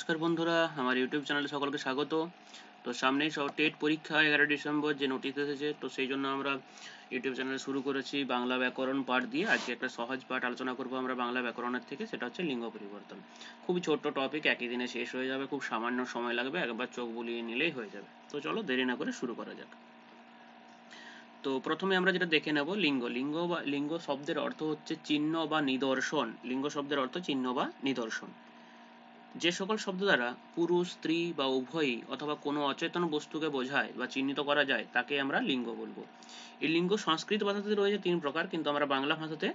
নমস্কার বন্ধুরা আমার ইউটিউব চ্যানেলে সকলকে স্বাগত তো সামনেই সব টেট পরীক্ষা এগারো ডিসেম্বর যে নোটিশ এসেছে তো সেই জন্য আমরা ইউটিউব চ্যানেলে শুরু করেছি বাংলা ব্যাকরণ পাঠ দিয়ে আজকে একটা সহজ পাঠ আলোচনা করব আমরা বাংলা ব্যাকরণের থেকে সেটা হচ্ছে লিঙ্গ পরিবর্তন খুবই ছোট্ট টপিক একই দিনে শেষ হয়ে যাবে খুব সামান্য সময় লাগবে একবার চোখ বুলিয়ে নিলেই হয়ে যাবে তো চলো দেরি না করে শুরু করা যাক তো প্রথমে আমরা যেটা দেখে নেব লিঙ্গ লিঙ্গ বা লিঙ্গ শব্দের অর্থ হচ্ছে চিহ্ন বা নিদর্শন লিঙ্গ শব্দের অর্থ চিহ্ন বা নিদর্শন যে সকল শব্দ দ্বারা পুরুষ স্ত্রী বা উভয়ই অথবা কোনো অচেতন বস্তুকে বোঝায় বা চিহ্নিত করা যায় তাকে আমরা লিঙ্গ বলবো এই লিঙ্গ সংস্কৃত ভাষাতে রয়েছে তিন প্রকার কিন্তু আমরা বাংলা ভাষাতে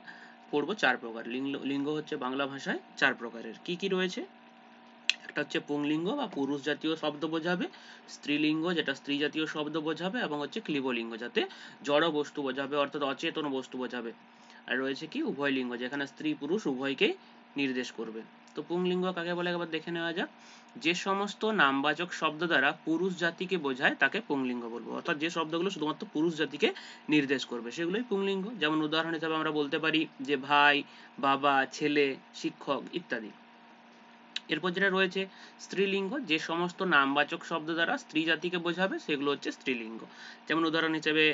পড়বো চার প্রকার লিঙ্গ লিঙ্গ হচ্ছে বাংলা ভাষায় চার প্রকারের কি কি রয়েছে একটা হচ্ছে পুংলিঙ্গ বা পুরুষ জাতীয় শব্দ বোঝাবে স্ত্রীলিঙ্গ যেটা স্ত্রী জাতীয় শব্দ বোঝাবে এবং হচ্ছে ক্লিবলিঙ্গ যাতে জড় বস্তু বোঝাবে অর্থাৎ অচেতন বস্তু বোঝাবে আর রয়েছে কি উভয় লিঙ্গ যেখানে স্ত্রী পুরুষ উভয়কেই নির্দেশ করবে তো পুংলিঙ্গ কাকে বলে একবার দেখে নেওয়া যাক যে সমস্ত নামবাচক শব্দ দ্বারা পুরুষ জাতিকে বোঝায় তাকে পুংলিঙ্গ বলবো অর্থাৎ যে শব্দগুলো শুধুমাত্র পুরুষ জাতিকে নির্দেশ করবে সেগুলোই পুংলিঙ্গ যেমন উদাহরণ হিসেবে আমরা বলতে পারি যে ভাই বাবা ছেলে শিক্ষক ইত্যাদি এরপর যেটা রয়েছে স্ত্রীলিঙ্গ যে সমস্ত নামবাচক শব্দ দ্বারা স্ত্রী জাতিকে বোঝাবে সেগুলো হচ্ছে স্ত্রীলিঙ্গ যেমন উদাহরণ হিসেবে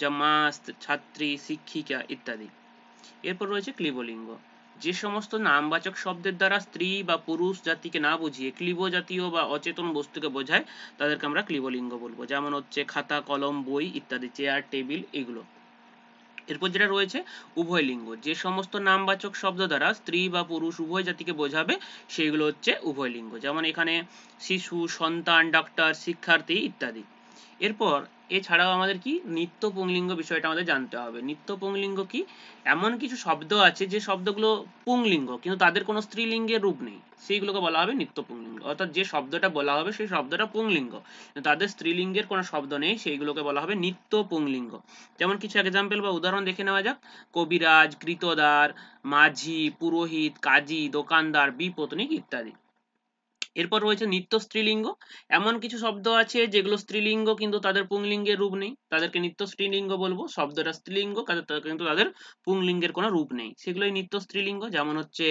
জামাস্ত ছাত্রী শিক্ষিকা ইত্যাদি এরপর রয়েছে ক্লিবলিঙ্গ যে সমস্ত নামবাচক শব্দের দ্বারা স্ত্রী বা পুরুষ জাতিকে না বুঝিয়ে ক্লিব জাতীয় বা অচেতন বস্তুকে বোঝায় তাদেরকে আমরা ক্লিবলিঙ্গ বলবো যেমন হচ্ছে খাতা কলম বই ইত্যাদি চেয়ার টেবিল এগুলো এরপর যেটা রয়েছে উভয় লিঙ্গ যে সমস্ত নামবাচক শব্দ দ্বারা স্ত্রী বা পুরুষ উভয় জাতিকে বোঝাবে সেগুলো হচ্ছে উভয় লিঙ্গ যেমন এখানে শিশু সন্তান ডাক্তার শিক্ষার্থী ইত্যাদি এরপর এছাড়াও আমাদের কি নিত্য পুংলিঙ্গ বিষয়টা আমাদের জানতে হবে নিত্য পুংলিঙ্গ কি এমন কিছু শব্দ আছে যে শব্দগুলো পুংলিঙ্গ কিন্তু তাদের কোনো স্ত্রীলিঙ্গের রূপ নেই সেইগুলোকে বলা হবে নিত্য পুংলিঙ্গ অর্থাৎ যে শব্দটা বলা হবে সেই শব্দটা পুংলিঙ্গ তাদের স্ত্রীলিঙ্গের কোনো শব্দ নেই সেইগুলোকে বলা হবে নিত্য পুংলিঙ্গ যেমন কিছু এক্সাম্পল বা উদাহরণ দেখে নেওয়া যাক কবিরাজ কৃতদার মাঝি পুরোহিত কাজী দোকানদার বিপত্নিক ইত্যাদি এরপর রয়েছে নিত্য স্ত্রীলিঙ্গ এমন কিছু শব্দ আছে যেগুলো স্ত্রীলিঙ্গ কিন্তু তাদের পুংলিঙ্গের রূপ নেই তাদেরকে নিত্য স্ত্রীলিঙ্গ বলবো শব্দটা স্ত্রীলিঙ্গ কিন্তু তাদের পুংলিঙ্গের কোনো রূপ নেই সেগুলোই নিত্য স্ত্রীলিঙ্গ যেমন হচ্ছে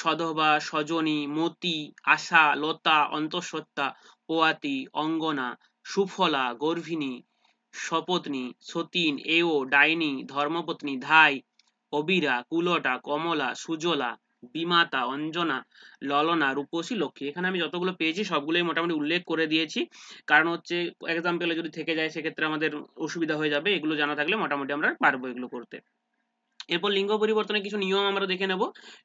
সধবা সজনী মতি আশা লতা অন্তঃসত্ত্বা পোয়াতি অঙ্গনা সুফলা গর্ভিণী সপত্নী সতীন এও ডাইনি ধর্মপত্নী ধাই অবিরা কুলটা কমলা সুজলা বিমাতা অঞ্জনা ললনা রূপসী লক্ষ্মী এখানে আমি যতগুলো পেয়েছি সবগুলোই মোটামুটি উল্লেখ করে দিয়েছি কারণ হচ্ছে এক্সাম্পলে যদি থেকে যায় সেক্ষেত্রে আমাদের অসুবিধা হয়ে যাবে এগুলো জানা থাকলে মোটামুটি আমরা পারবো এগুলো করতে এরপর লিঙ্গ পরিবর্তনের কিছু নিয়ম আমরা দেখে নেব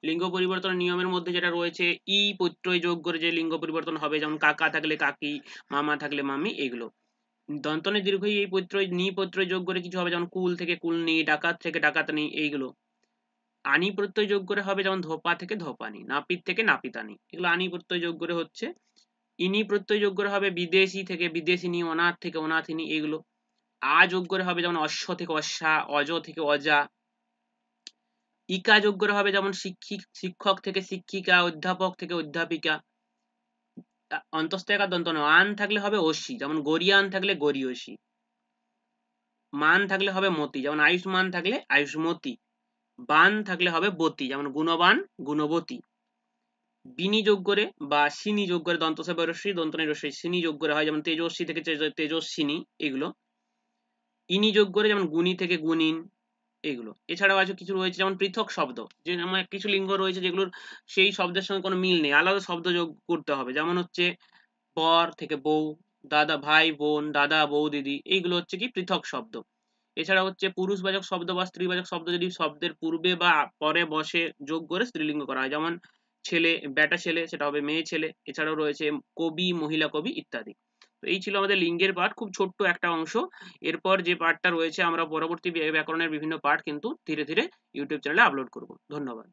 লিঙ্গ পরিবর্তনের নিয়মের মধ্যে যেটা রয়েছে ই পত্রয় যোগ করে যে লিঙ্গ পরিবর্তন হবে যেমন কাকা থাকলে কাকি মামা থাকলে মামি এগুলো দন্তনে দীর্ঘ এই পত্র নি পত্র যোগ করে কিছু হবে যেমন কুল থেকে কুল নি ডাকাত থেকে ডাকাত নি এইগুলো আনি প্রত্যয় যোগ করে হবে যেমন ধোপা থেকে ধোপানি নাপিত থেকে নাপিতানি এগুলো আনি প্রত্যয় যোগ করে হচ্ছে ইনি প্রত্যয় যোগ করে হবে বিদেশি থেকে বিদেশিনি অনাথ থেকে অনাথিনী এগুলো আ যোগ করে হবে যেমন অশ্ব থেকে অশ্বা অজ থেকে অজা ইকা যোগ করে হবে যেমন শিক্ষিক শিক্ষক থেকে শিক্ষিকা অধ্যাপক থেকে অধ্যাপিকা অন্তস্থ নয় আন থাকলে হবে অসি যেমন গরিয়ান থাকলে গরিয়সি মান থাকলে হবে মতি যেমন আয়ুষ্মান থাকলে আয়ুষ্মতি বান থাকলে হবে বতী যেমন গুণবান গুণবতী বিনি যোগ করে বা সিনি যোগ করে দন্তসে রশ্মি দন্তনে রশ্মি সিনি যোগ করে হয় যেমন তেজস্বী থেকে তেজস্বিনী এগুলো ইনি যোগ করে যেমন গুণী থেকে গুণিন এগুলো এছাড়াও আছে কিছু রয়েছে যেমন পৃথক শব্দ যেমন কিছু লিঙ্গ রয়েছে যেগুলোর সেই শব্দের সঙ্গে কোনো মিল নেই আলাদা শব্দ যোগ করতে হবে যেমন হচ্ছে বর থেকে বউ দাদা ভাই বোন দাদা বউ দিদি এইগুলো হচ্ছে কি পৃথক শব্দ এছাড়া হচ্ছে পুরুষবাচক শব্দ বা স্ত্রীবাচক শব্দ যদি শব্দের পূর্বে বা পরে বসে যোগ করে স্ত্রীলিঙ্গ করা হয় যেমন ছেলে ব্যাটা ছেলে সেটা হবে মেয়ে ছেলে এছাড়াও রয়েছে কবি মহিলা কবি ইত্যাদি তো এই ছিল আমাদের লিঙ্গের পাঠ খুব ছোট্ট একটা অংশ এরপর যে পাঠটা রয়েছে আমরা পরবর্তী ব্যাকরণের বিভিন্ন পাঠ কিন্তু ধীরে ধীরে ইউটিউব চ্যানেলে আপলোড করব ধন্যবাদ